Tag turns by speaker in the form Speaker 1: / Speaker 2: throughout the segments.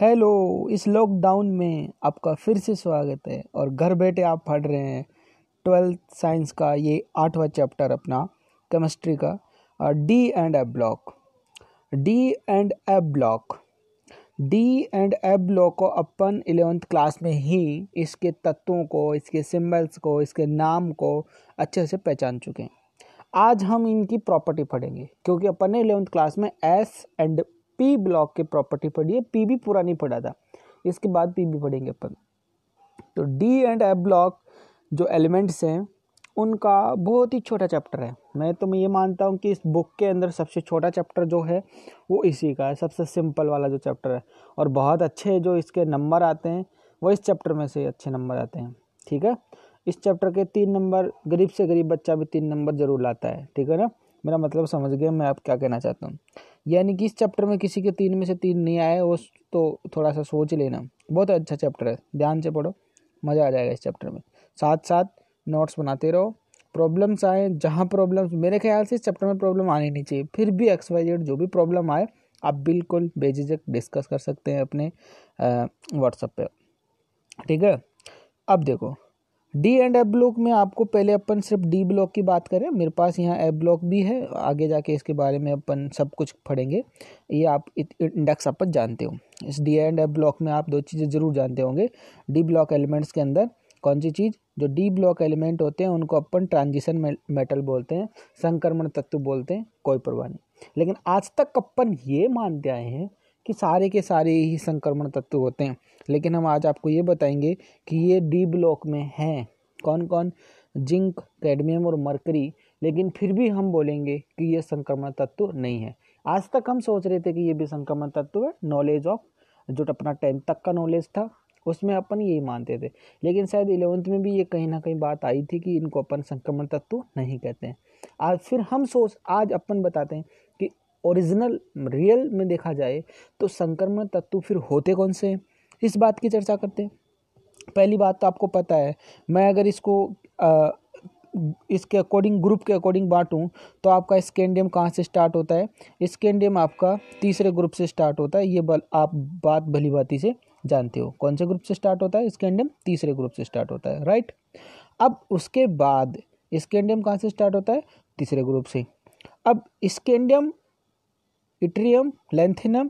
Speaker 1: hello इस lockdown में आपका फिर से स्वागत है और घर बैठे आप पढ़ रहे हैं ट्वेल्थ साइंस का ये आठवां चैप्टर अपना केमिस्ट्री का और D and F block D and F block D and F block को अपन एलेवेंथ क्लास में ही इसके तत्वों को इसके सिंबल्स को इसके नाम को अच्छे से पहचान चुके हैं आज हम इनकी प्रॉपर्टी पढ़ेंगे क्योंकि अपन ने एलेवेंथ क्लास में एस एंड पी ब्लॉक के प्रॉपर्टी पढ़ी है पी भी पूरा नहीं पढ़ा था इसके बाद पी भी पढ़ेंगे अपन तो डी एंड एफ ब्लॉक जो एलिमेंट्स हैं उनका बहुत ही छोटा चैप्टर है मैं तो मैं ये मानता हूँ कि इस बुक के अंदर सबसे छोटा चैप्टर जो है वो इसी का है सबसे सिंपल वाला जो चैप्टर है और बहुत अच्छे जो इसके नंबर आते हैं वो इस चैप्टर में से अच्छे नंबर आते हैं ठीक है इस चैप्टर के तीन नंबर गरीब से गरीब बच्चा भी तीन नंबर ज़रूर लाता है ठीक है ना मेरा मतलब समझ गया मैं आप क्या कहना चाहता हूँ यानी कि इस चैप्टर में किसी के तीन में से तीन नहीं आए वो तो थोड़ा सा सोच लेना बहुत अच्छा चैप्टर है ध्यान से पढ़ो मज़ा आ जाएगा इस चैप्टर में साथ साथ नोट्स बनाते रहो प्रॉब्लम्स आए जहाँ प्रॉब्लम्स मेरे ख्याल से इस चैप्टर में प्रॉब्लम आनी नहीं चाहिए फिर भी एक्स वाई जेड जो भी प्रॉब्लम आए आप बिल्कुल बेझिझक डिस्कस कर सकते हैं अपने व्हाट्सएप पे ठीक है अब देखो डी एंड एफ ब्लॉक में आपको पहले अपन सिर्फ डी ब्लॉक की बात करें मेरे पास यहाँ एफ ब्लॉक भी है आगे जाके इसके बारे में अपन सब कुछ पढ़ेंगे ये आप इंडेक्स अपन जानते हो इस डी एंड एफ ब्लॉक में आप दो चीज़ें ज़रूर जानते होंगे डी ब्लॉक एलिमेंट्स के अंदर कौन सी चीज़ जो डी ब्लॉक एलिमेंट होते हैं उनको अपन ट्रांजिशन मेटल बोलते हैं संक्रमण तत्व बोलते हैं कोई परवाह नहीं लेकिन आज तक अपन ये मानते आए हैं कि सारे के सारे ही संक्रमण तत्व होते हैं लेकिन हम आज आपको ये बताएंगे कि ये डी ब्लॉक में हैं कौन कौन जिंक कैडमियम और मरकरी लेकिन फिर भी हम बोलेंगे कि ये संक्रमण तत्व नहीं है आज तक हम सोच रहे थे कि ये भी संक्रमण तत्व है नॉलेज ऑफ जो तो अपना टेंथ तक का नॉलेज था उसमें अपन यही मानते थे लेकिन शायद इलेवंथ में भी ये कहीं ना कहीं बात आई थी कि इनको अपन संक्रमण तत्व नहीं कहते हैं आज फिर हम सोच आज अपन बताते हैं कि ओरिजिनल रियल में देखा जाए तो संक्रमण तत्व फिर होते कौन से हैं इस बात की चर्चा करते हैं पहली बात तो आपको पता है मैं अगर इसको आ, इसके अकॉर्डिंग ग्रुप के अकॉर्डिंग बांटूं तो आपका स्केंडियम कहाँ से स्टार्ट होता है स्केंडियम आपका तीसरे ग्रुप से स्टार्ट होता है ये बल आप बात भली भाती से जानते हो कौन से ग्रुप से स्टार्ट होता है स्केंडियम तीसरे ग्रुप से स्टार्ट होता है राइट अब उसके बाद स्केंडियम कहाँ से स्टार्ट होता है तीसरे ग्रुप से अब स्केंडियम इट्रियम लेंथिनम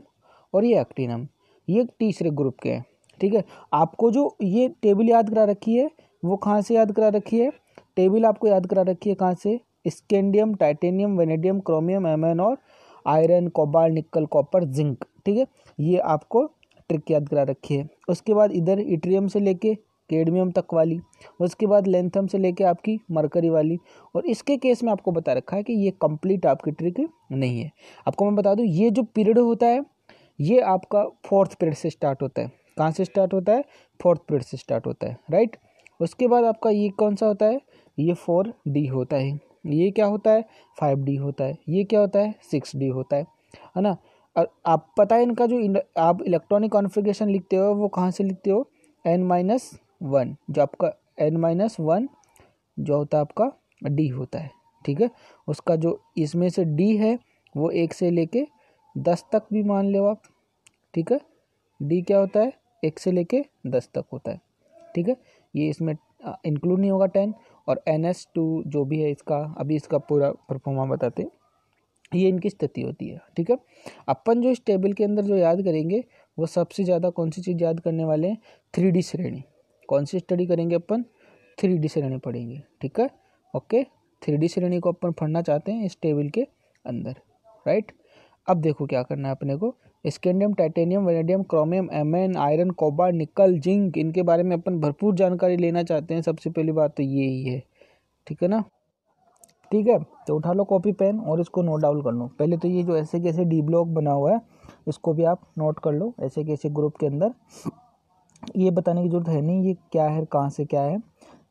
Speaker 1: और ये एक्टिनम ये तीसरे ग्रुप के हैं ठीक है आपको जो ये टेबल याद करा रखी है वो कहाँ से याद करा रखी है टेबल आपको याद करा रखी है कहाँ से scandium titanium vanadium chromium M और iron cobalt nickel copper zinc ठीक है ये आपको ट्रिक याद करा रखी है उसके बाद इधर इट्रियम से लेके केडमियम तक वाली उसके बाद लेंथम से लेके आपकी मरकरी वाली और इसके केस में आपको बता रखा है कि ये कंप्लीट आपकी ट्रिक नहीं है आपको मैं बता दूँ ये जो पीरियड होता है ये आपका फोर्थ पीरियड से स्टार्ट होता है कहाँ से स्टार्ट होता है फोर्थ पीरियड से स्टार्ट होता है राइट उसके बाद आपका ये कौन सा होता है ये फोर डी होता है ये क्या होता है फाइव डी होता है ये क्या होता है सिक्स डी होता है है ना और आप पता है इनका जो आप इलेक्ट्रॉनिक कॉन्फ़िगरेशन लिखते हो वो कहाँ से लिखते हो एन माइनस वन जो आपका एन माइनस वन जो होता है आपका डी होता है ठीक है उसका जो इसमें से डी है वो एक से लेके दस तक भी मान लो आप ठीक है डी क्या होता है एक से लेके दस तक होता है ठीक है ये इसमें इंक्लूड नहीं होगा टेन और एन एस टू जो भी है इसका अभी इसका पूरा परफॉर्मा बताते हैं ये इनकी स्थिति होती है ठीक है अपन जो इस टेबल के अंदर जो याद करेंगे वो सबसे ज़्यादा कौन सी चीज़ याद करने वाले हैं थ्री डी श्रेणी कौन सी स्टडी करेंगे अपन थ्री डी श्रेणी पढ़ेंगे ठीक है ओके थ्री डी श्रेणी को अपन पढ़ना चाहते हैं इस टेबल के अंदर राइट अब देखो क्या करना है अपने को scandium titanium vanadium chromium M iron cobalt nickel zinc इनके बारे में अपन भरपूर जानकारी लेना चाहते हैं सबसे पहली बात तो ये ही है ठीक है ना ठीक है तो उठा लो कॉपी पेन और इसको नोट डाउन कर लो पहले तो ये जो ऐसे कैसे डी ब्लॉक बना हुआ है इसको भी आप नोट कर लो ऐसे कैसे ग्रुप के अंदर ये बताने की ज़रूरत है नहीं ये क्या है कहाँ से क्या है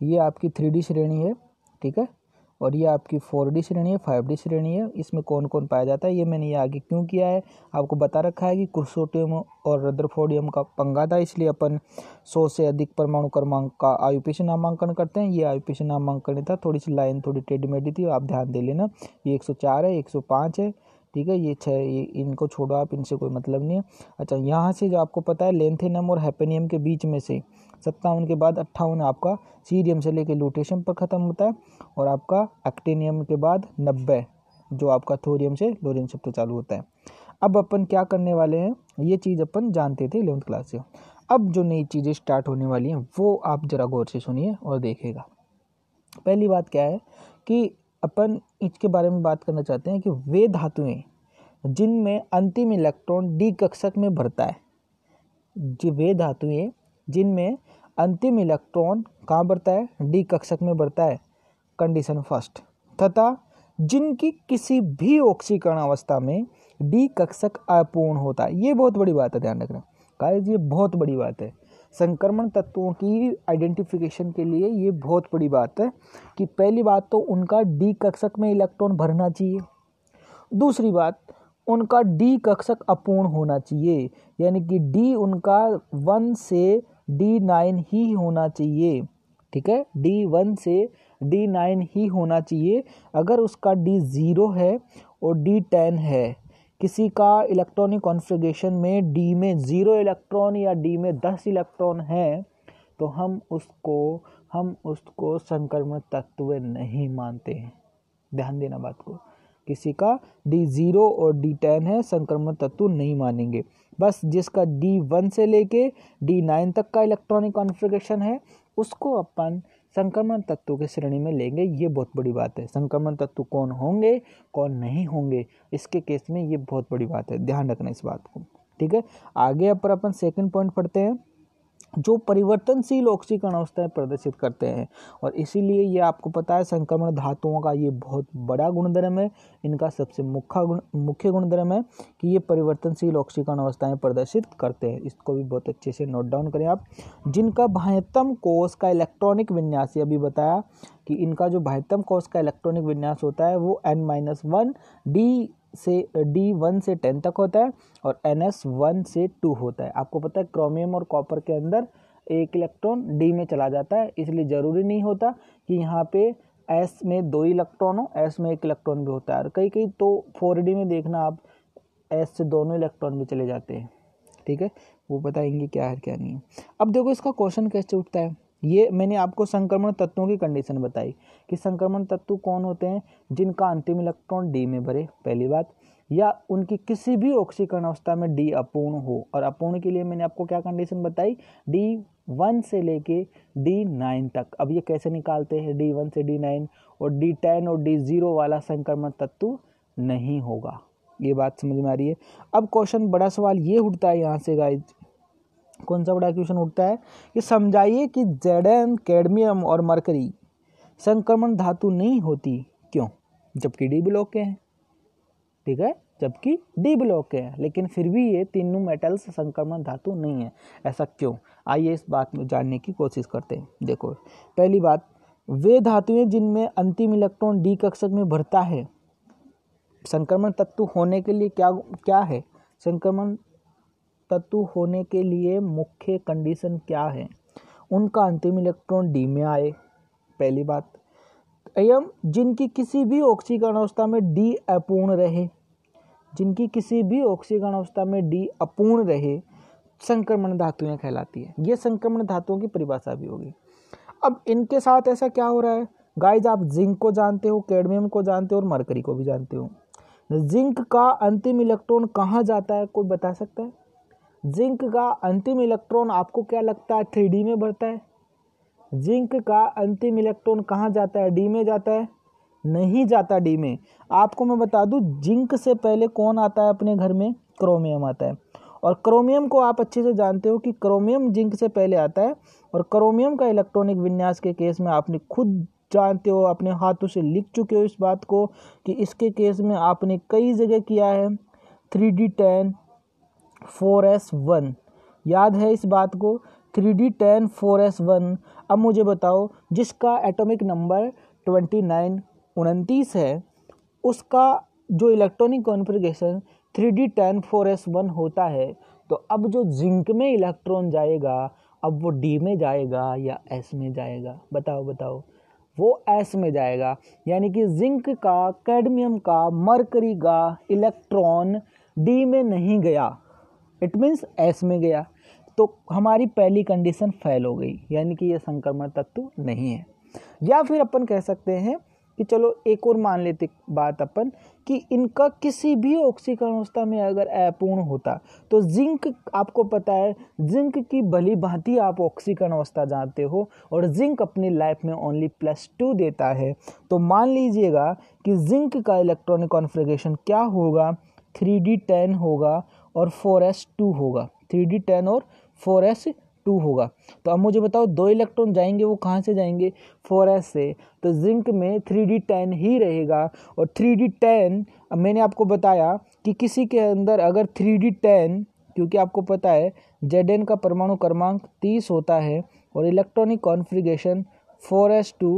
Speaker 1: ये आपकी थ्री श्रेणी है ठीक है और ये आपकी फोर डी श्रेणी है फाइव डी श्रेणी है इसमें कौन कौन पाया जाता है ये मैंने ये आगे क्यों किया है आपको बता रखा है कि कुर्सोटियम और रद्रफोडियम का पंगा था इसलिए अपन सौ से अधिक परमाणु क्रमांक का आयुपेश नामांकन करते हैं ये आयुपेश नामांकन था थोड़ी सी लाइन थोड़ी टेढ़ी मेढ़ी थी आप ध्यान दे लेना ये एक सौ चार है एक सौ पाँच है ठीक है ये छः इनको छोड़ो आप इनसे कोई मतलब नहीं है अच्छा यहाँ से जो आपको पता है लेंथेनम और हैपेनियम के बीच में से सत्तावन के बाद अट्ठावन आपका सीरियम से लेकर लूटेशियम पर ख़त्म होता है और आपका एक्टेनियम के बाद नब्बे जो आपका थोरियम से लोरियम शब्द चालू होता है अब अपन क्या करने वाले हैं ये चीज़ अपन जानते थे इलेवंथ क्लास से अब जो नई चीज़ें स्टार्ट होने वाली हैं वो आप ज़रा गौर से सुनिए और देखेगा पहली बात क्या है कि अपन इसके बारे में बात करना चाहते हैं कि वे धातुएं जिनमें अंतिम इलेक्ट्रॉन डी कक्षक में भरता है जी वे धातुएं जिनमें अंतिम इलेक्ट्रॉन कहाँ भरता है डी कक्षक में भरता है कंडीशन फर्स्ट तथा जिनकी किसी भी ऑक्सीकरण अवस्था में डी कक्षक अपूर्ण होता है ये बहुत बड़ी बात है ध्यान रखना गाइस ये बहुत बड़ी बात है संक्रमण तत्वों की आइडेंटिफिकेशन के लिए ये बहुत बड़ी बात है कि पहली बात तो उनका डी कक्षक में इलेक्ट्रॉन भरना चाहिए दूसरी बात उनका डी कक्षक अपूर्ण होना चाहिए यानी कि डी उनका वन से डी नाइन ही होना चाहिए ठीक है डी वन से डी नाइन ही होना चाहिए अगर उसका डी ज़ीरो है और डी टेन है किसी का इलेक्ट्रॉनिक कॉन्फ़िगरेशन में डी में ज़ीरो इलेक्ट्रॉन या डी में दस इलेक्ट्रॉन है तो हम उसको हम उसको संक्रमण तत्व नहीं मानते हैं ध्यान देना बात को किसी का डी ज़ीरो और डी टेन है संक्रमण तत्व नहीं मानेंगे बस जिसका डी वन से लेके डी नाइन तक का इलेक्ट्रॉनिक कॉन्फ़िगरेशन है उसको अपन संक्रमण तत्व के श्रेणी में लेंगे ये बहुत बड़ी बात है संक्रमण तत्व कौन होंगे कौन नहीं होंगे इसके केस में ये बहुत बड़ी बात है ध्यान रखना इस बात को ठीक है आगे पर अपन सेकंड पॉइंट पढ़ते हैं जो परिवर्तनशील ऑक्सीकरण अवस्थाएं प्रदर्शित करते हैं और इसीलिए ये आपको पता है संक्रमण धातुओं का ये बहुत बड़ा गुणधर्म है इनका सबसे मुख्य गुण मुख्य गुणधर्म है कि ये परिवर्तनशील ऑक्सीकरण अवस्थाएं प्रदर्शित करते हैं इसको भी बहुत अच्छे से नोट डाउन करें आप जिनका बाह्यतम कोष का इलेक्ट्रॉनिक विन्यास ये अभी बताया कि इनका जो बाह्यतम कोष का इलेक्ट्रॉनिक विन्यास होता है वो एन माइनस वन डी से डी वन से टेन तक होता है और एन एस वन से टू होता है आपको पता है क्रोमियम और कॉपर के अंदर एक इलेक्ट्रॉन डी में चला जाता है इसलिए ज़रूरी नहीं होता कि यहाँ पे एस में दो इलेक्ट्रॉन हो एस में एक इलेक्ट्रॉन भी होता है और कई कई तो फोर डी में देखना आप एस से दोनों इलेक्ट्रॉन भी चले जाते हैं ठीक है वो बताएंगे क्या है क्या नहीं है अब देखो इसका क्वेश्चन कैसे उठता है ये मैंने आपको संक्रमण तत्वों की कंडीशन बताई कि संक्रमण तत्व कौन होते हैं जिनका अंतिम इलेक्ट्रॉन डी में भरे पहली बात या उनकी किसी भी ऑक्सीकरण अवस्था में डी अपूर्ण हो और अपूर्ण के लिए मैंने आपको क्या कंडीशन बताई डी वन से लेके डी नाइन तक अब ये कैसे निकालते हैं डी वन से डी नाइन और डी टेन और डी ज़ीरो वाला संक्रमण तत्व नहीं होगा ये बात समझ में आ रही है अब क्वेश्चन बड़ा सवाल ये उठता है यहाँ से गाइज कौन सा बड़ा क्वेश्चन उठता है कि समझाइए कि जेडन कैडमियम और मरकरी संक्रमण धातु नहीं होती क्यों जबकि डी ब्लॉक के हैं ठीक है जबकि डी ब्लॉक के हैं लेकिन फिर भी ये तीनों मेटल्स संक्रमण धातु नहीं है ऐसा क्यों आइए इस बात में जानने की कोशिश करते हैं देखो पहली बात वे धातुएं जिनमें अंतिम इलेक्ट्रॉन डी कक्षक में भरता है संक्रमण तत्व होने के लिए क्या क्या है संक्रमण तत्व होने के लिए मुख्य कंडीशन क्या है उनका अंतिम इलेक्ट्रॉन डी में आए पहली बात एवं जिनकी किसी भी ऑक्सीकरण अवस्था में डी अपूर्ण रहे जिनकी किसी भी ऑक्सीकरण अवस्था में डी अपूर्ण रहे संक्रमण धातुएं कहलाती है ये संक्रमण धातुओं की परिभाषा भी होगी अब इनके साथ ऐसा क्या हो रहा है गाइज आप जिंक को जानते हो कैडमियम को जानते हो और मरकरी को भी जानते हो जिंक का अंतिम इलेक्ट्रॉन कहाँ जाता है कोई बता सकता है जिंक का अंतिम इलेक्ट्रॉन आपको क्या लगता है थ्री डी में बढ़ता है जिंक का अंतिम इलेक्ट्रॉन कहाँ जाता है डी में जाता है नहीं जाता डी में आपको मैं बता दूं जिंक से पहले कौन आता है अपने घर में क्रोमियम आता है और क्रोमियम को आप अच्छे से जानते हो कि क्रोमियम जिंक से पहले आता है और क्रोमियम का इलेक्ट्रॉनिक विन्यास के केस में आपने खुद जानते हो अपने हाथों से लिख चुके हो इस बात को कि इसके केस में आपने कई जगह किया है three D ten four S one याद है इस बात को three D ten four S one अब मुझे बताओ जिसका एटॉमिक नंबर ट्वेंटी नाइन उनतीस है उसका जो electronic configuration three D ten four S one होता है तो अब जो जिंक में इलेक्ट्रॉन जाएगा अब वो डी में जाएगा या एस में जाएगा बताओ बताओ वो एस में जाएगा यानी कि जिंक का कैडमियम का मरकरी का इलेक्ट्रॉन डी में नहीं गया इट मीन्स एस में गया तो हमारी पहली कंडीशन फेल हो गई यानी कि यह संक्रमण तत्व नहीं है या फिर अपन कह सकते हैं कि चलो एक और मान लेते बात अपन कि इनका किसी भी ऑक्सीकरण अवस्था में अगर अपूर्ण होता तो जिंक आपको पता है जिंक की भली भांति आप ऑक्सीकरण अवस्था जानते हो और जिंक अपनी लाइफ में ओनली प्लस टू देता है तो मान लीजिएगा कि जिंक का इलेक्ट्रॉनिक कॉन्फ्रेगेशन क्या होगा थ्री डी टेन होगा और फोर एस टू होगा थ्री डी टेन और फोर एस टू होगा तो अब मुझे बताओ दो इलेक्ट्रॉन जाएंगे वो कहाँ से जाएंगे फोर एस से तो जिंक में थ्री डी टेन ही रहेगा और थ्री डी टेन मैंने आपको बताया कि किसी के अंदर अगर थ्री डी टेन क्योंकि आपको पता है जेड एन का परमाणु क्रमांक तीस होता है और electronic configuration four S two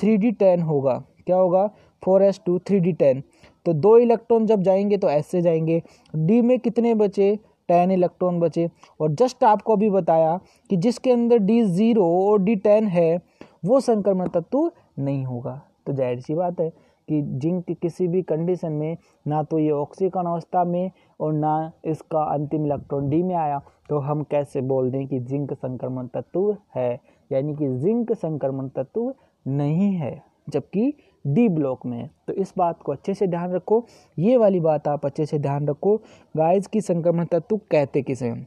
Speaker 1: three D ten होगा क्या होगा four S two three D ten तो दो इलेक्ट्रॉन जब जाएंगे तो ऐसे जाएंगे डी में कितने बचे टेन इलेक्ट्रॉन बचे और जस्ट आपको अभी बताया कि जिसके अंदर डी ज़ीरो और डी टेन है वो संक्रमण तत्व नहीं होगा तो जाहिर सी बात है कि जिंक किसी भी कंडीशन में ना तो ये ऑक्सीकरण अवस्था में और ना इसका अंतिम इलेक्ट्रॉन डी में आया तो हम कैसे बोल दें कि जिंक संक्रमण तत्व है यानी कि जिंक संक्रमण तत्व नहीं है जबकि डी ब्लॉक में है तो इस बात को अच्छे से ध्यान रखो ये वाली बात आप अच्छे से ध्यान रखो गाइस की संक्रमण तत्व कहते किसे हैं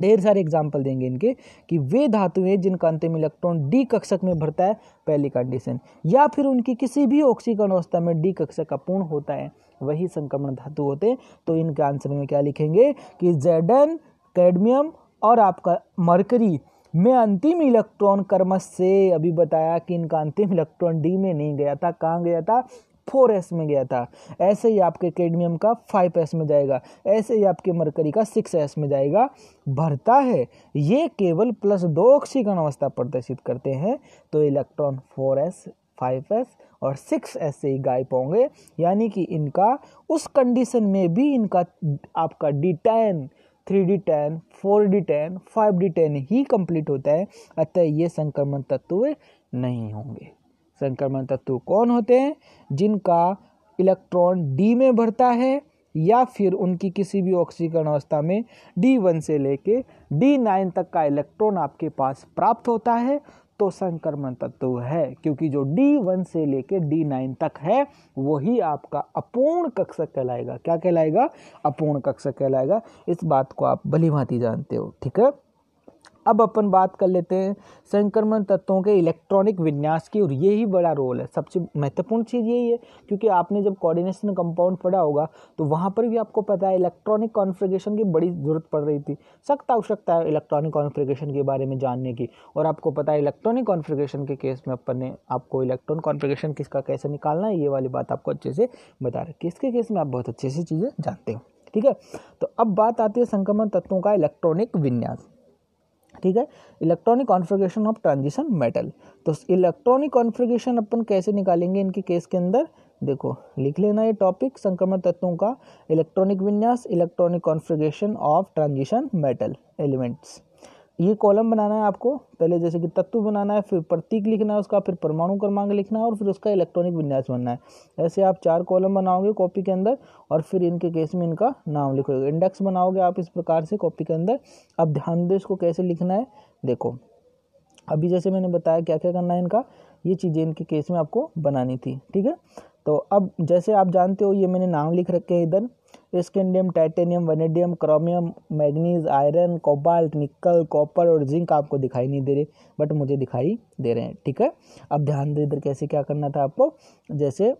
Speaker 1: ढेर सारे एग्जाम्पल देंगे इनके कि वे धातु हैं जिनका अंतिम इलेक्ट्रॉन डी कक्षक में भरता है पहली कंडीशन या फिर उनकी किसी भी ऑक्सीकरण अवस्था में डी कक्षक अपूर्ण होता है वही संक्रमण धातु होते हैं तो इनके आंसर में क्या लिखेंगे कि जेडन कैडमियम और आपका मरकरी में अंतिम इलेक्ट्रॉन कर्मश से अभी बताया कि इनका अंतिम इलेक्ट्रॉन डी में नहीं गया था कहाँ गया था फोर एस में गया था ऐसे ही आपके कैडमियम का फाइव एस में जाएगा ऐसे ही आपके मरकरी का सिक्स एस में जाएगा भरता है ये केवल प्लस दो ऑक्सीकरण अवस्था प्रदर्शित करते हैं तो electron four S five S और सिक्स एस से ही गायब होंगे यानी कि इनका उस कंडीशन में भी इनका आपका D ten three D ten four D ten five D ten ही कंप्लीट होता है अतः ये संक्रमण तत्व नहीं होंगे संक्रमण तत्व कौन होते हैं जिनका इलेक्ट्रॉन डी में भरता है या फिर उनकी किसी भी ऑक्सीकरण अवस्था में डी वन से लेके डी नाइन तक का इलेक्ट्रॉन आपके पास प्राप्त होता है तो संक्रमण तत्व है क्योंकि जो D1 से लेकर D9 तक है वही आपका अपूर्ण कक्षक कहलाएगा क्या कहलाएगा अपूर्ण कक्षक कहलाएगा इस बात को आप भली भांति जानते हो ठीक है अब अपन बात कर लेते हैं संक्रमण तत्वों के इलेक्ट्रॉनिक विन्यास की और यही बड़ा रोल है सबसे महत्वपूर्ण चीज़ यही है क्योंकि आपने जब कोऑर्डिनेशन कंपाउंड पढ़ा होगा तो वहाँ पर भी आपको पता है इलेक्ट्रॉनिक कॉन्फ्रिगेशन की बड़ी ज़रूरत पड़ रही थी सख्त आवश्यकता है इलेक्ट्रॉनिक कॉन्फ्रिगेशन के बारे में जानने की और आपको पता है इलेक्ट्रॉनिक कॉन्फ्रिगेशन के केस में अपन ने आपको इलेक्ट्रॉन कॉन्फ्रिगेशन किसका कैसे निकालना है ये वाली बात आपको अच्छे से बता रखी इसके केस में आप बहुत अच्छे से चीज़ें जानते हो ठीक है तो अब बात आती है संक्रमण तत्वों का इलेक्ट्रॉनिक विन्यास ठीक है electronic configuration of transition metal तो इलेक्ट्रॉनिक कॉन्फ़िगरेशन अपन कैसे निकालेंगे इनके केस के अंदर देखो लिख लेना ये टॉपिक संक्रमण तत्वों का इलेक्ट्रॉनिक विन्यास electronic configuration of transition metal elements ये कॉलम बनाना है आपको पहले जैसे कि तत्व बनाना है फिर प्रतीक लिखना है उसका फिर परमाणु क्रमांक लिखना है और फिर उसका इलेक्ट्रॉनिक विन्यास बनना है ऐसे आप चार कॉलम बनाओगे कॉपी के अंदर और फिर इनके केस में इनका नाम लिखोगे इंडेक्स बनाओगे आप इस प्रकार से कॉपी के अंदर अब ध्यान दो इसको कैसे लिखना है देखो अभी जैसे मैंने बताया क्या क्या करना है इनका ये चीज़ें इनके केस में आपको बनानी थी ठीक है तो अब जैसे आप जानते हो ये मैंने नाम लिख रखे हैं इधर scandium titanium vanadium chromium manganese iron cobalt nickel copper और जिंक आपको दिखाई नहीं दे रहे बट मुझे दिखाई दे रहे हैं ठीक है अब ध्यान दे इधर कैसे क्या करना था आपको जैसे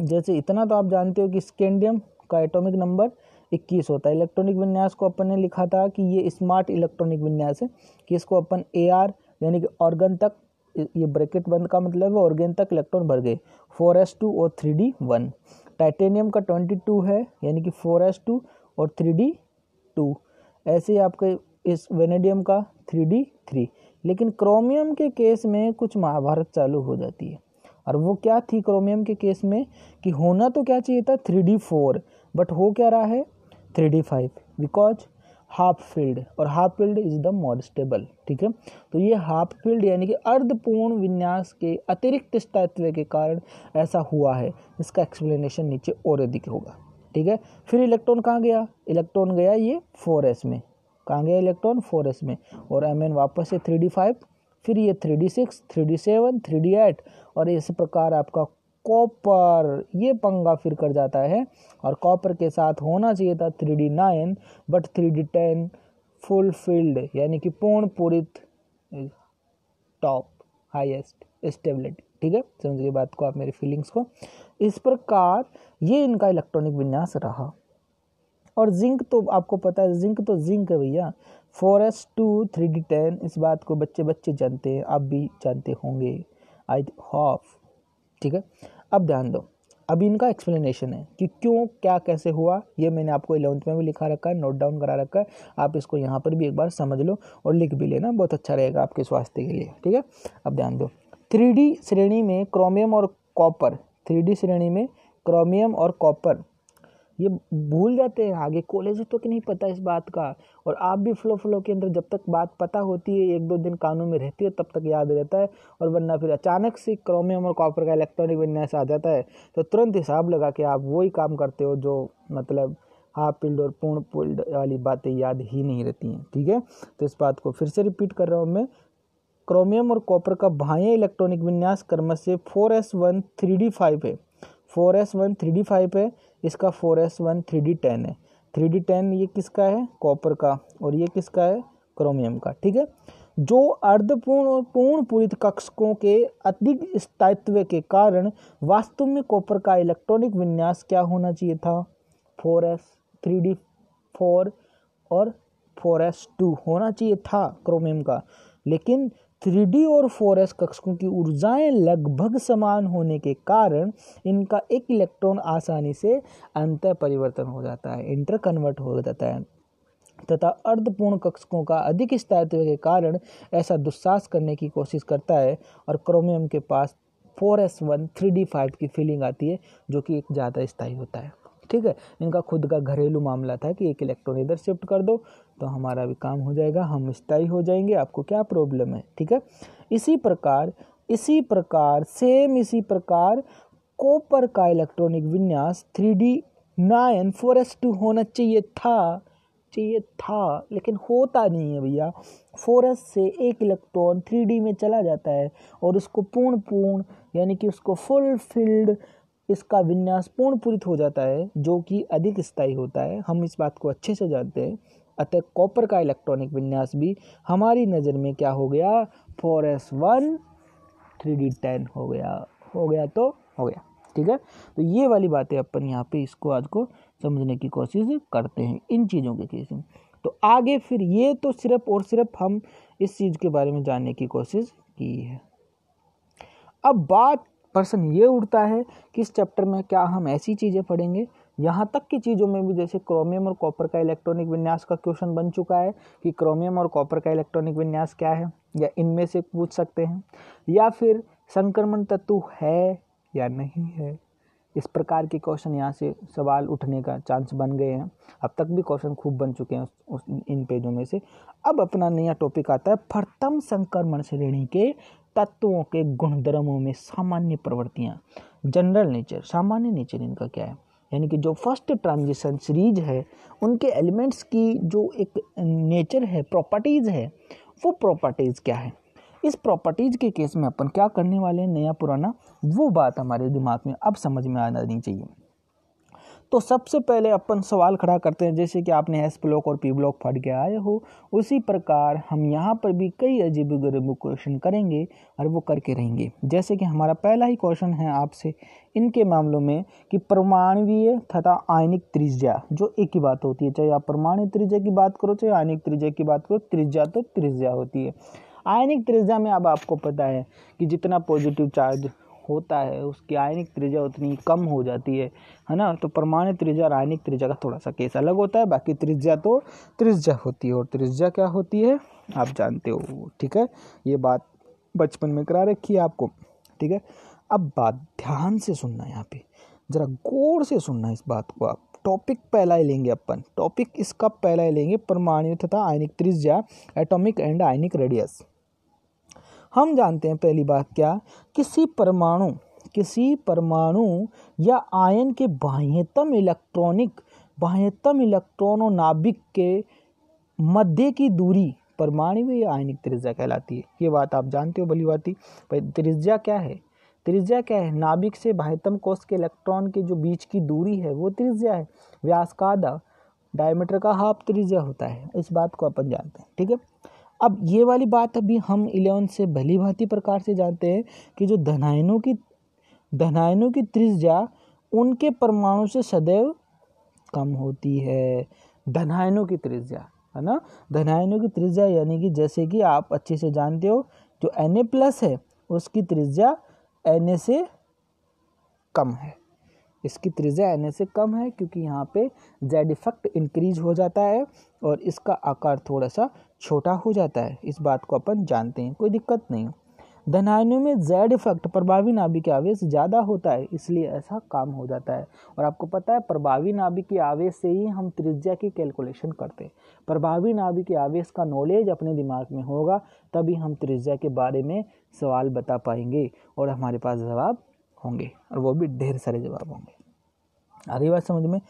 Speaker 1: जैसे इतना तो आप जानते हो कि स्केंडियम का एटॉमिक नंबर 21 होता है इलेक्ट्रॉनिक विन्यास को अपन ने लिखा था कि ये स्मार्ट इलेक्ट्रॉनिक विन्यास है कि इसको अपन ए आर यानी कि ऑर्गन तक ये ब्रैकेट बंद का मतलब है ऑर्गेन तक इलेक्ट्रॉन भर गए फोर एस टू और थ्री डी वन टाइटेनियम का ट्वेंटी टू है यानी कि फोर एस टू और थ्री डी टू ऐसे ही आपके इस वेनेडियम का थ्री डी थ्री लेकिन क्रोमियम के केस में कुछ महाभारत चालू हो जाती है और वो क्या थी क्रोमियम के केस में कि होना तो क्या चाहिए था थ्री डी फोर बट हो क्या रहा है three D five because half filled और half filled is the more stable ठीक है तो ये हाफ फील्ड यानी कि अर्धपूर्ण विन्यास के अतिरिक्त स्थायित्व के कारण ऐसा हुआ है इसका एक्सप्लेनेशन नीचे और अधिक होगा ठीक है फिर इलेक्ट्रॉन कहाँ गया इलेक्ट्रॉन गया ये फोर एस में कहाँ गया इलेक्ट्रॉन फोर एस में और एम एन वापस से थ्री डी फाइव फिर ये three D six three D seven three D eight और इस प्रकार आपका कॉपर ये पंगा फिर कर जाता है और कॉपर के साथ होना चाहिए था three D nine but three D ten fulfilled यानी कि पूर्ण पूरित टॉप हाईएस्ट स्टेबिलिटी ठीक है समझ गई बात को आप मेरी फीलिंग्स को इस प्रकार ये इनका इलेक्ट्रॉनिक विन्यास रहा और जिंक तो आपको पता है जिंक तो जिंक है भैया four S two three D ten इस बात को बच्चे बच्चे जानते हैं आप भी जानते होंगे आई हॉफ ठीक है अब ध्यान दो अब इनका एक्सप्लेनेशन है कि क्यों क्या कैसे हुआ ये मैंने आपको इलेवंथ में भी लिखा रखा है नोट डाउन करा रखा है आप इसको यहाँ पर भी एक बार समझ लो और लिख भी लेना बहुत अच्छा रहेगा आपके स्वास्थ्य के लिए ठीक है अब ध्यान दो थ्री श्रेणी में क्रोमियम और कॉपर थ्री श्रेणी में क्रोमियम और कॉपर ये भूल जाते हैं आगे कॉलेज तो कि नहीं पता इस बात का और आप भी फ्लो फ्लो के अंदर जब तक बात पता होती है एक दो दिन कानून में रहती है तब तक याद रहता है और वरना फिर अचानक से क्रोमियम और कॉपर का इलेक्ट्रॉनिक विन्यास आ जाता है तो तुरंत हिसाब लगा के आप वही काम करते हो जो मतलब हाफ पिल्ड और पूर्ण पिल्ड वाली बातें याद ही नहीं रहती हैं ठीक है तो इस बात को फिर से रिपीट कर रहा हूँ मैं क्रोमियम और कॉपर का बाह्य इलेक्ट्रॉनिक विन्यास कर्म से four S one three D five है four S one three D five है इसका four S one three D ten है थ्री डी टेन ये किसका है कॉपर का और ये किसका है क्रोमियम का ठीक है जो अर्धपूर्ण और पूर्ण पूरित कक्षकों के अधिक स्थायित्व के कारण वास्तव में कॉपर का इलेक्ट्रॉनिक विन्यास क्या होना चाहिए था four S three D four और फोर एस टू होना चाहिए था क्रोमियम का लेकिन थ्री और फोर एस कक्षकों की ऊर्जाएं लगभग समान होने के कारण इनका एक इलेक्ट्रॉन आसानी से अंत परिवर्तन हो जाता है इंटरकन्वर्ट हो जाता है तथा अर्धपूर्ण कक्षकों का अधिक स्थायित्व के कारण ऐसा दुस्साहस करने की कोशिश करता है और क्रोमियम के पास four S one three D five की फीलिंग आती है जो कि एक ज़्यादा स्थायी होता है ठीक है इनका खुद का घरेलू मामला था कि एक इलेक्ट्रॉन इधर शिफ्ट कर दो तो हमारा भी काम हो जाएगा हम स्थायी हो जाएंगे आपको क्या प्रॉब्लम है ठीक है इसी प्रकार इसी प्रकार सेम इसी प्रकार कॉपर का इलेक्ट्रॉनिक विन्यास three D nine four S two होना चाहिए था चाहिए था लेकिन होता नहीं है भैया फोर एस से एक इलेक्ट्रॉन थ्री डी में चला जाता है और उसको पूर्ण पूर्ण यानी कि उसको फुल फील्ड इसका विन्यास पूर्ण पूरित हो जाता है जो कि अधिक स्थायी होता है हम इस बात को अच्छे से जानते हैं अतः कॉपर का इलेक्ट्रॉनिक विन्यास भी हमारी नज़र में क्या हो गया four S one three D ten हो गया हो गया तो हो गया ठीक है तो ये वाली बातें अपन यहाँ पे इसको आज को समझने की कोशिश करते हैं इन चीज़ों के केस में तो आगे फिर ये तो सिर्फ और सिर्फ हम इस चीज़ के बारे में जानने की कोशिश की है अब बात प्रश्न ये उठता है कि इस चैप्टर में क्या हम ऐसी चीज़ें पढ़ेंगे यहाँ तक की चीज़ों में भी जैसे क्रोमियम और कॉपर का इलेक्ट्रॉनिक विन्यास का क्वेश्चन बन चुका है कि क्रोमियम और कॉपर का इलेक्ट्रॉनिक विन्यास क्या है या इनमें से पूछ सकते हैं या फिर संक्रमण तत्व है या नहीं है इस प्रकार के क्वेश्चन यहाँ से सवाल उठने का चांस बन गए हैं अब तक भी क्वेश्चन खूब बन चुके हैं उस, उस इन पेजों में से अब अपना नया टॉपिक आता है प्रथम संक्रमण श्रेणी के तत्वों के गुणधर्मों में सामान्य प्रवृत्तियाँ जनरल नेचर सामान्य नेचर इनका क्या है यानी कि जो फर्स्ट ट्रांजिशन सीरीज है उनके एलिमेंट्स की जो एक नेचर है प्रॉपर्टीज़ है वो प्रॉपर्टीज़ क्या है इस प्रॉपर्टीज़ के केस में अपन क्या करने वाले हैं नया पुराना वो बात हमारे दिमाग में अब समझ में आ जानी चाहिए तो सबसे पहले अपन सवाल खड़ा करते हैं जैसे कि आपने एस ब्लॉक और पी ब्लॉक पढ़ के आए हो उसी प्रकार हम यहाँ पर भी कई अजीब गरीब क्वेश्चन करेंगे और वो करके रहेंगे जैसे कि हमारा पहला ही क्वेश्चन है आपसे इनके मामलों में कि परमाणवीय तथा आयनिक त्रिज्या जो एक ही बात होती है चाहे आप परमाणु त्रिज्या की बात करो चाहे आयनिक त्रिज्या की बात करो त्रिज्या तो त्रिज्या होती है आयनिक त्रिज्या में अब आपको पता है कि जितना पॉजिटिव चार्ज होता है उसकी आयनिक त्रिज्या उतनी कम हो जाती है है ना तो परमाणु त्रिज्या और आयनिक त्रिज्या का थोड़ा सा केस अलग होता है बाकी त्रिज्या तो त्रिज्या होती है और त्रिज्या क्या होती है आप जानते हो ठीक है ये बात बचपन में करा रखी है आपको ठीक है अब बात ध्यान से सुनना यहाँ पे ज़रा गौर से सुनना इस बात को आप टॉपिक पहला ही लेंगे अपन टॉपिक इसका पहला ही लेंगे परमाणु तथा आयनिक त्रिज्या एटॉमिक एंड आयनिक रेडियस हम जानते हैं पहली बात क्या किसी परमाणु किसी परमाणु या आयन के बाह्यतम इलेक्ट्रॉनिक बाह्यतम नाभिक के मध्य की दूरी परमाणु या आयनिक त्रिज्या कहलाती है ये बात आप जानते हो भली बात त्रिज्या क्या है त्रिज्या क्या है नाभिक से बाह्यतम कोष के इलेक्ट्रॉन के जो बीच की दूरी है वो त्रिज्या है व्यास का आधा डायमीटर का हाफ त्रिज्या होता है इस बात को अपन जानते हैं ठीक है अब ये वाली बात अभी हम इलेवन से भली भांति प्रकार से जानते हैं कि जो धनायनों की धनायनों की त्रिज्या उनके परमाणु से सदैव कम होती है धनायनों की त्रिज्या है ना धनायनों की त्रिज्या यानी कि जैसे कि आप अच्छे से जानते हो जो एन प्लस है उसकी त्रिज्या एन से कम है इसकी त्रिज्या एन से कम है क्योंकि यहाँ पे जेड इफेक्ट इंक्रीज हो जाता है और इसका आकार थोड़ा सा छोटा हो जाता है इस बात को अपन जानते हैं कोई दिक्कत नहीं धनायनों में जेड इफेक्ट प्रभावी नाभिक आवेश ज़्यादा होता है इसलिए ऐसा काम हो जाता है और आपको पता है प्रभावी नाभिक आवेश से ही हम त्रिज्या की कैलकुलेशन करते हैं प्रभावी नाभिक आवेश का नॉलेज अपने दिमाग में होगा तभी हम त्रिज्या के बारे में सवाल बता पाएंगे और हमारे पास जवाब होंगे और वो भी ढेर सारे जवाब होंगे आगे बात समझ में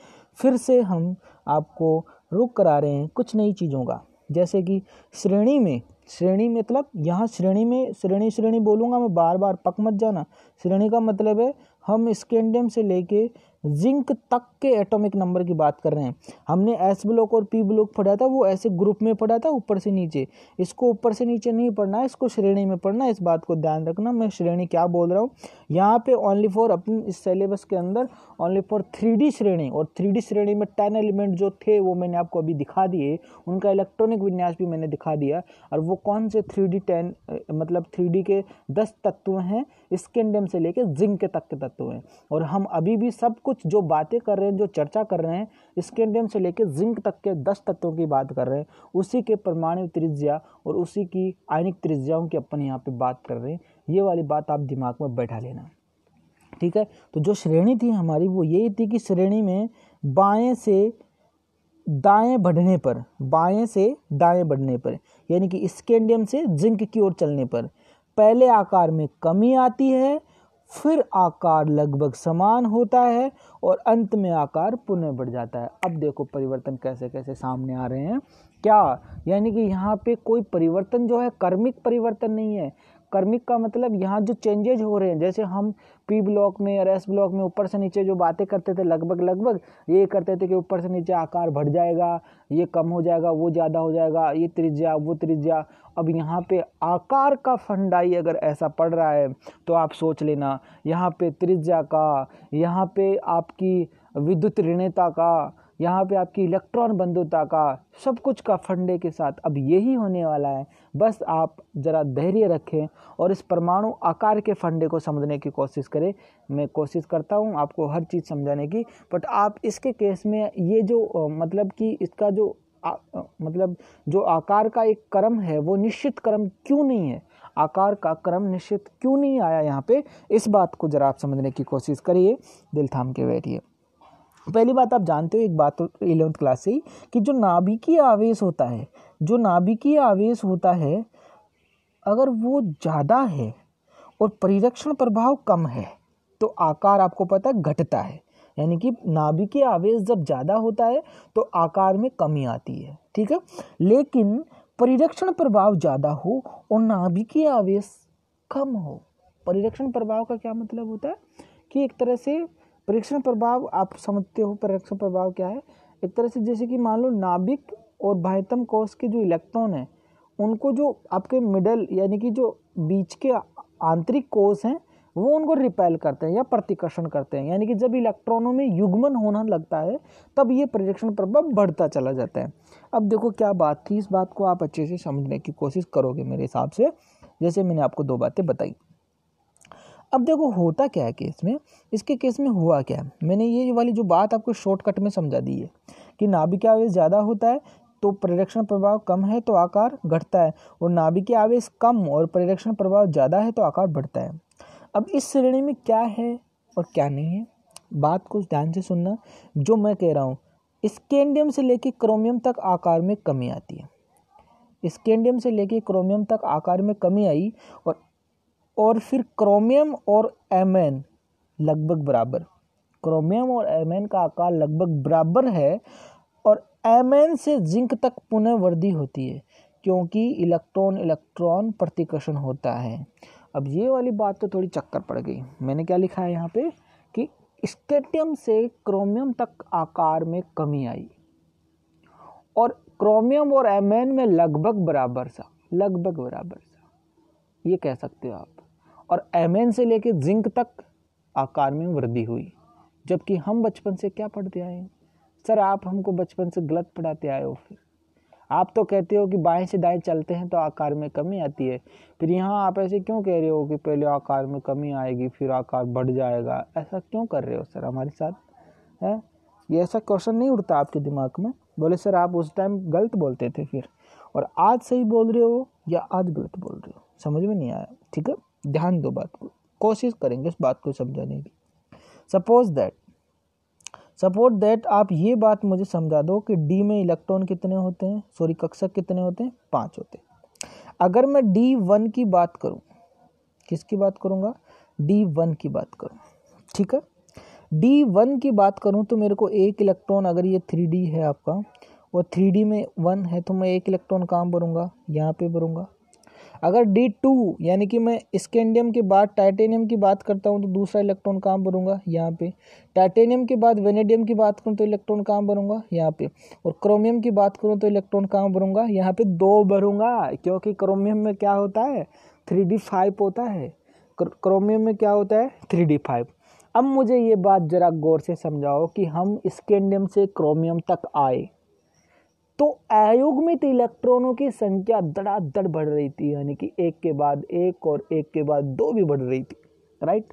Speaker 1: फिर से हम आपको रुक करा रहे हैं कुछ नई चीज़ों का जैसे कि श्रेणी में श्रेणी मतलब यहाँ श्रेणी में श्रेणी श्रेणी बोलूँगा मैं बार बार पक मत जाना श्रेणी का मतलब है हम स्कैंडियम से लेके जिंक तक के एटॉमिक नंबर की बात कर रहे हैं हमने एस ब्लॉक और पी ब्लॉक पढ़ा था वो ऐसे ग्रुप में पढ़ा था ऊपर से नीचे इसको ऊपर से नीचे नहीं पढ़ना है इसको श्रेणी में पढ़ना है इस बात को ध्यान रखना मैं श्रेणी क्या बोल रहा हूँ यहाँ पे ओनली फॉर अपने इस सिलेबस के अंदर ओनली फॉर थ्री श्रेणी और थ्री श्रेणी में टेन एलिमेंट जो थे वो मैंने आपको अभी दिखा दिए उनका इलेक्ट्रॉनिक विन्यास भी मैंने दिखा दिया और वो कौन से थ्री डी टेन मतलब थ्री के दस तत्व हैं स्केंडम से लेकर जिंक के तक के तत्व हैं और हम अभी भी सब कुछ कुछ जो बातें कर रहे हैं जो चर्चा कर रहे हैं स्केंडियम से लेकर जिंक तक के दस तत्वों की बात कर रहे हैं उसी के परमाणु त्रिज्या और उसी की आयनिक त्रिज्याओं की अपन यहाँ पर बात कर रहे हैं ये वाली बात आप दिमाग में बैठा लेना ठीक है तो जो श्रेणी थी हमारी वो यही थी कि श्रेणी में बाएं से दाएं बढ़ने पर बाएं से दाएं बढ़ने पर यानी कि स्केंडियम से जिंक की ओर चलने पर पहले आकार में कमी आती है फिर आकार लगभग समान होता है और अंत में आकार पुनः बढ़ जाता है अब देखो परिवर्तन कैसे कैसे सामने आ रहे हैं क्या यानी कि यहाँ पे कोई परिवर्तन जो है कर्मिक परिवर्तन नहीं है कर्मिक का मतलब यहाँ जो चेंजेज हो रहे हैं जैसे हम पी ब्लॉक में और एस ब्लॉक में ऊपर से नीचे जो बातें करते थे लगभग लगभग ये करते थे कि ऊपर से नीचे आकार बढ़ जाएगा ये कम हो जाएगा वो ज़्यादा हो जाएगा ये त्रिज्या वो त्रिज्या अब यहाँ पे आकार का फंडाई अगर ऐसा पड़ रहा है तो आप सोच लेना यहाँ पे त्रिज्या का यहाँ पे आपकी विद्युत ऋणता का यहाँ पे आपकी इलेक्ट्रॉन बंधुता का सब कुछ का फंडे के साथ अब यही होने वाला है बस आप ज़रा धैर्य रखें और इस परमाणु आकार के फंडे को समझने की कोशिश करें मैं कोशिश करता हूँ आपको हर चीज़ समझाने की बट आप इसके केस में ये जो मतलब कि इसका जो आ, मतलब जो आकार का एक क्रम है वो निश्चित क्रम क्यों नहीं है आकार का क्रम निश्चित क्यों नहीं आया यहाँ पे इस बात को ज़रा आप समझने की कोशिश करिए दिल थाम के बैठिए तो पहली बात आप जानते हो एक बात एलेवंथ तो क्लास से ही कि जो नाभिकीय आवेश होता है जो नाभिकीय आवेश होता है अगर वो ज़्यादा है और परिरक्षण प्रभाव कम है तो आकार आपको पता है घटता है यानी कि नाभिकीय आवेश जब ज़्यादा होता है तो आकार में कमी आती है ठीक है लेकिन परिरक्षण प्रभाव ज़्यादा हो और नाभिकीय आवेश कम हो परिरक्षण प्रभाव का क्या मतलब होता है कि एक तरह से परीक्षण प्रभाव आप समझते हो परीक्षण प्रभाव क्या है एक तरह से जैसे कि मान लो नाभिक और बाह्यतम कोष के जो इलेक्ट्रॉन हैं उनको जो आपके मिडल यानी कि जो बीच के आंतरिक कोष हैं वो उनको रिपेल करते हैं या प्रतिकर्षण करते हैं यानी कि जब इलेक्ट्रॉनों में युग्मन होना लगता है तब ये परीक्षण प्रभाव बढ़ता चला जाता है अब देखो क्या बात थी इस बात को आप अच्छे से समझने की कोशिश करोगे मेरे हिसाब से जैसे मैंने आपको दो बातें बताई अब देखो होता क्या है केस में इसके केस में हुआ क्या है मैंने ये वाली जो बात आपको शॉर्टकट में समझा दी है कि नाभिक आवेश ज़्यादा होता है तो परिरक्षण प्रभाव कम है तो आकार घटता है और नाभिकीय आवेश कम और परिरक्षण प्रभाव ज़्यादा है तो आकार बढ़ता है अब इस श्रेणी में क्या है और क्या नहीं है बात को ध्यान से सुनना जो मैं कह रहा हूँ स्केंडियम से लेके क्रोमियम तक आकार में कमी आती है स्केंडियम से लेके क्रोमियम तक आकार में कमी आई और और फिर क्रोमियम और एम लगभग बराबर क्रोमियम और एम का आकार लगभग बराबर है और एम से जिंक तक पुनर्वृद्धि होती है क्योंकि इलेक्ट्रॉन इलेक्ट्रॉन प्रतिकर्षण होता है अब ये वाली बात तो थोड़ी चक्कर पड़ गई मैंने क्या लिखा है यहाँ पे कि स्केटियम से क्रोमियम तक आकार में कमी आई और क्रोमियम और एम में लगभग बराबर सा लगभग बराबर ये कह सकते हो आप और एम से लेकर जिंक तक आकार में वृद्धि हुई जबकि हम बचपन से क्या पढ़ते आए हैं सर आप हमको बचपन से गलत पढ़ाते आए हो फिर आप तो कहते हो कि बाएं से दाएं चलते हैं तो आकार में कमी आती है फिर यहाँ आप ऐसे क्यों कह रहे हो कि पहले आकार में कमी आएगी फिर आकार बढ़ जाएगा ऐसा क्यों कर रहे हो सर हमारे साथ है ये ऐसा क्वेश्चन नहीं उठता आपके दिमाग में बोले सर आप उस टाइम गलत बोलते थे फिर और आज सही बोल रहे हो या आज गलत बोल रहे हो समझ में नहीं आया ठीक है ध्यान दो बात को कोशिश करेंगे उस बात को समझाने की सपोज दैट सपोज दैट आप ये बात मुझे समझा दो कि डी में इलेक्ट्रॉन कितने होते हैं सॉरी कक्षक कितने होते हैं पाँच होते हैं अगर मैं डी वन की बात करूँ किसकी बात करूँगा डी वन की बात करूँ ठीक है डी वन की बात करूँ तो मेरे को एक इलेक्ट्रॉन अगर ये थ्री डी है आपका और थ्री डी में वन है तो मैं एक इलेक्ट्रॉन कहाँ भरूँगा यहाँ पे भरूँगा अगर डी टू यानी कि मैं स्केंडियम के बाद टाइटेनियम की बात करता हूँ तो दूसरा इलेक्ट्रॉन कहाँ बनूंगा यहाँ पे टाइटेनियम के बाद वेनेडियम की बात करूँ तो इलेक्ट्रॉन कहाँ बनूंगा यहाँ पे और क्रोमियम की बात करूँ तो इलेक्ट्रॉन कहाँ बनूंगा यहाँ पे दो भरूंगा क्योंकि क्रोमियम में क्या होता है थ्री डी फाइव होता है क्रोमियम में क्या होता है थ्री डी फाइव अब मुझे ये बात ज़रा गौर से समझाओ कि हम स्केंडियम से क्रोमियम तक आए तो अयुग्मित इलेक्ट्रॉनों की संख्या धड़ाधड़ बढ़ रही थी यानी कि एक के बाद एक और एक के बाद दो भी बढ़ रही थी राइट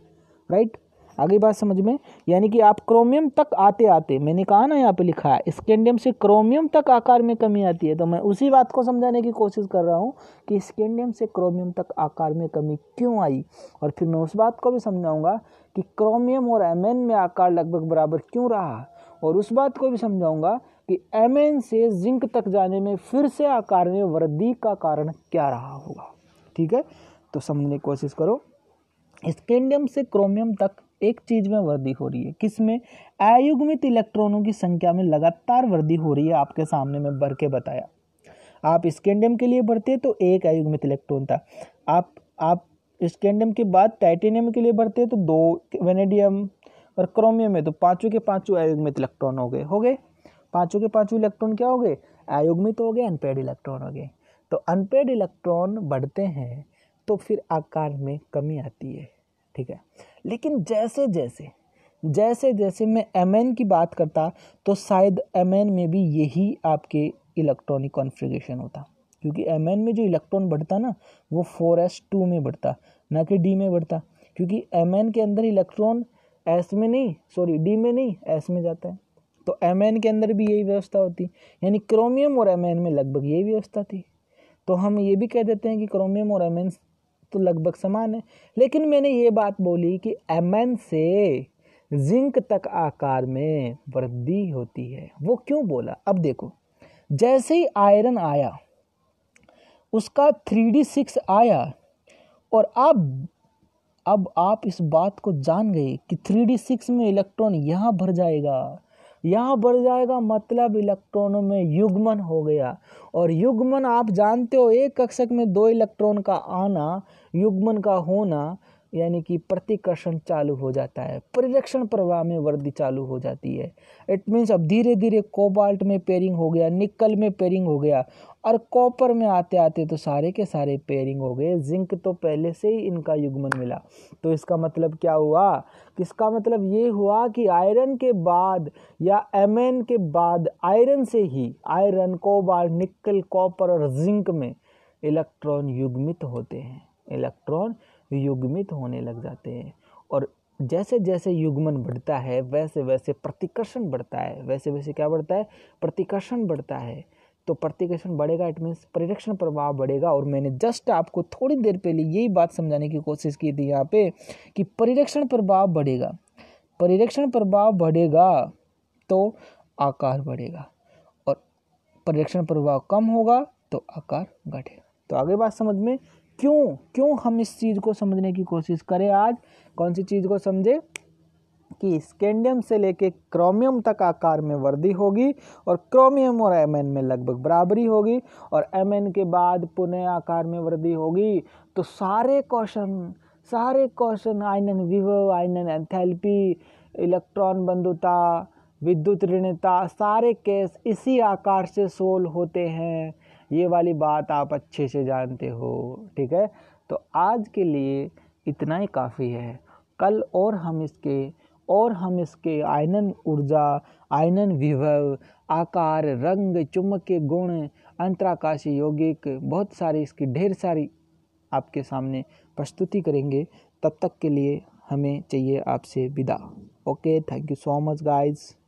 Speaker 1: राइट आगे बात समझ में यानी कि आप क्रोमियम तक आते आते मैंने कहा ना यहाँ पे लिखा है स्केंडियम से क्रोमियम तक आकार में कमी आती है तो मैं उसी बात को समझाने की कोशिश कर रहा हूँ कि स्केंडियम से क्रोमियम तक आकार में कमी क्यों आई और फिर मैं उस बात को भी समझाऊँगा कि क्रोमियम और एम में आकार लगभग बराबर क्यों रहा और उस बात को भी समझाऊँगा कि एम से जिंक तक जाने में फिर से आकार में वृद्धि का कारण क्या रहा होगा ठीक है तो समझने की कोशिश करो स्केंडियम से क्रोमियम तक एक चीज में वृद्धि हो रही है किसमें अयुग्मित इलेक्ट्रॉनों की संख्या में लगातार वृद्धि हो रही है आपके सामने में बढ़ के बताया आप स्केंडियम के लिए बढ़ते तो एक अयुग्मित इलेक्ट्रॉन था आप आप स्केंडियम के बाद टाइटेनियम के लिए बढ़ते तो दो वेनेडियम और क्रोमियम में तो पाँचों के पाँचों अयुग्मित इलेक्ट्रॉन हो गए हो गए पाँचों के पाँचों इलेक्ट्रॉन क्या हो गए आयुग्मित हो गए अनपेड इलेक्ट्रॉन हो गए तो अनपेड इलेक्ट्रॉन बढ़ते हैं तो फिर आकार में कमी आती है ठीक है लेकिन जैसे जैसे जैसे जैसे मैं एम की बात करता तो शायद एम में भी यही आपके इलेक्ट्रॉनिक कॉन्फ़िगरेशन होता क्योंकि एम में जो इलेक्ट्रॉन बढ़ता ना वो फोर एस टू में बढ़ता ना कि डी में बढ़ता क्योंकि एम के अंदर इलेक्ट्रॉन एस में नहीं सॉरी डी में नहीं एस में जाता है तो एम के अंदर भी यही व्यवस्था होती यानी क्रोमियम और एम में लगभग यही व्यवस्था थी तो हम ये भी कह देते हैं कि क्रोमियम और एम तो लगभग समान है लेकिन मैंने ये बात बोली कि एम से जिंक तक आकार में वृद्धि होती है वो क्यों बोला अब देखो जैसे ही आयरन आया उसका थ्री डी सिक्स आया और अब अब आप इस बात को जान गए कि थ्री डी सिक्स में इलेक्ट्रॉन यहाँ भर जाएगा यहाँ बढ़ जाएगा मतलब इलेक्ट्रॉनों में युग्मन हो गया और युग्मन आप जानते हो एक कक्षक में दो इलेक्ट्रॉन का आना युग्मन का होना यानी कि प्रतिकर्षण चालू हो जाता है परिरक्षण प्रवाह में वृद्धि चालू हो जाती है इट मीन्स अब धीरे धीरे कोबाल्ट में पेयरिंग हो गया निकल में पेयरिंग हो गया और कॉपर में आते आते तो सारे के सारे पेयरिंग हो गए जिंक तो पहले से ही इनका युग्मन मिला तो इसका मतलब क्या हुआ इसका मतलब ये हुआ कि आयरन के बाद या एम के बाद आयरन से ही आयरन कोबाल्ट निकल कॉपर और जिंक में इलेक्ट्रॉन युग्मित होते हैं इलेक्ट्रॉन युग्मित होने लग जाते हैं और जैसे जैसे युग्मन बढ़ता है वैसे वैसे प्रतिकर्षण बढ़ता है वैसे वैसे क्या बढ़ता है प्रतिकर्षण बढ़ता है तो प्रतिकर्षण बढ़ेगा इट मीन्स परिरक्षण प्रभाव बढ़ेगा और मैंने जस्ट आपको थोड़ी देर पहले यही बात समझाने की कोशिश की थी यहाँ पे कि परिरक्षण प्रभाव बढ़ेगा परिरक्षण प्रभाव बढ़ेगा तो आकार बढ़ेगा और परिरक्षण प्रभाव कम होगा तो आकार घटेगा तो आगे बात समझ में क्यों क्यों हम इस चीज़ को समझने की कोशिश करें आज कौन सी चीज़ को समझे कि स्कैंडियम से लेके क्रोमियम तक आकार में वृद्धि होगी और क्रोमियम और एम में लगभग बराबरी होगी और एम के बाद पुनः आकार में वृद्धि होगी तो सारे क्वेश्चन सारे क्वेश्चन आयनन विभव आयनन एंथैल्पी इलेक्ट्रॉन बंधुता विद्युत ऋणता सारे केस इसी आकार से सोल्व होते हैं ये वाली बात आप अच्छे से जानते हो ठीक है तो आज के लिए इतना ही काफ़ी है कल और हम इसके और हम इसके आयनन ऊर्जा आयनन विभव आकार रंग चुम्बक के गुण अंतराकाशी यौगिक बहुत सारी इसकी ढेर सारी आपके सामने प्रस्तुति करेंगे तब तक के लिए हमें चाहिए आपसे विदा okay thank you so much guys